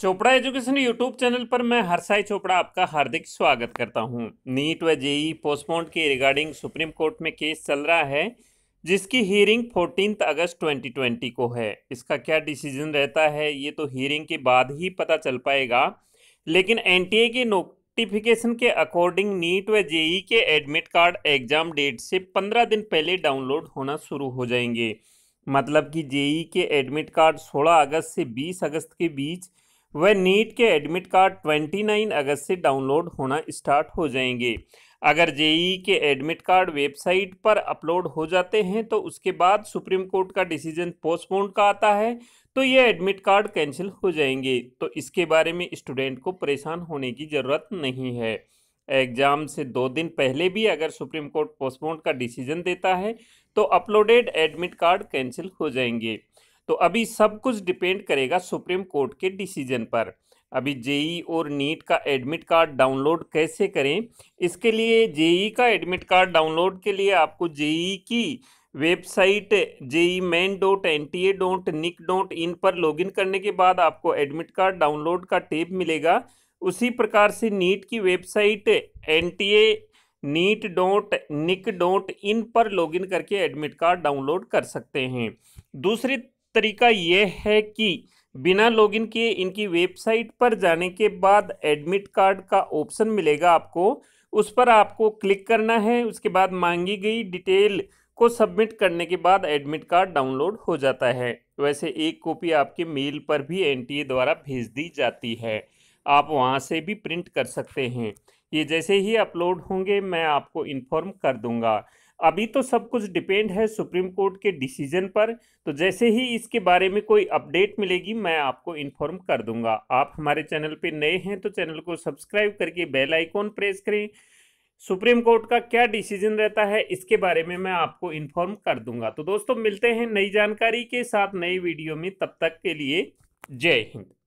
Chopra education YouTube channel पर मैं हरसाई चोपड़ा आपका हार्दिक स्वागत करता हूं। नीट व जेई पोस्टपोन के रिगार्डिंग सुप्रीम कोर्ट में केस चल रहा है जिसकी हियरिंग 14 अगस्त 2020 को है इसका क्या डिसीजन रहता है ये तो हियरिंग के बाद ही पता चल पाएगा लेकिन ए के नोटिफिकेशन के अकॉर्डिंग नीट व जेई के एडमिट कार्ड एग्जाम डेट से पंद्रह दिन पहले डाउनलोड होना शुरू हो जाएंगे मतलब कि जेई के एडमिट कार्ड 16 अगस्त से 20 अगस्त के बीच वह नीट के एडमिट कार्ड 29 अगस्त से डाउनलोड होना स्टार्ट हो जाएंगे अगर जेई के एडमिट कार्ड वेबसाइट पर अपलोड हो जाते हैं तो उसके बाद सुप्रीम कोर्ट का डिसीजन पोस्टपोन का आता है तो ये एडमिट कार्ड कैंसिल हो जाएंगे तो इसके बारे में स्टूडेंट को परेशान होने की ज़रूरत नहीं है एग्ज़ाम से दो दिन पहले भी अगर सुप्रीम कोर्ट पोस्टपोन का डिसीजन देता है तो अपलोडेड एडमिट कार्ड कैंसिल हो जाएंगे तो अभी सब कुछ डिपेंड करेगा सुप्रीम कोर्ट के डिसीजन पर अभी जेई और नीट का एडमिट कार्ड डाउनलोड कैसे करें इसके लिए जेई का एडमिट कार्ड डाउनलोड के लिए आपको जेई की website JEE main dot N T A dot nic dot in पर लॉगिन करने के बाद आपको एडमिट कार्ड डाउनलोड का टेप मिलेगा उसी प्रकार से नीट की website N T A NEET dot nic dot in पर लॉगिन करके एडमिट कार्ड डाउनलोड कर सकते हैं दूसरी तरीका ये है कि बिना लॉगिन किए इनकी वेबसाइट पर जाने के बाद एडमिट कार्ड का ऑप्शन मिलेगा आपको उस पर आपको क्लिक करना है उसके बाद मांगी गई डिटेल को सबमिट करने के बाद एडमिट कार्ड डाउनलोड हो जाता है वैसे एक कॉपी आपके मेल पर भी एनटीए द्वारा भेज दी जाती है आप वहां से भी प्रिंट कर सकते हैं ये जैसे ही अपलोड होंगे मैं आपको इन्फॉर्म कर दूँगा अभी तो सब कुछ डिपेंड है सुप्रीम कोर्ट के डिसीजन पर तो जैसे ही इसके बारे में कोई अपडेट मिलेगी मैं आपको इन्फॉर्म कर दूंगा आप हमारे चैनल पे नए हैं तो चैनल को सब्सक्राइब करके बेल आइकॉन प्रेस करें सुप्रीम कोर्ट का क्या डिसीजन रहता है इसके बारे में मैं आपको इन्फॉर्म कर दूंगा तो दोस्तों मिलते हैं नई जानकारी के साथ नई वीडियो में तब तक के लिए जय हिंद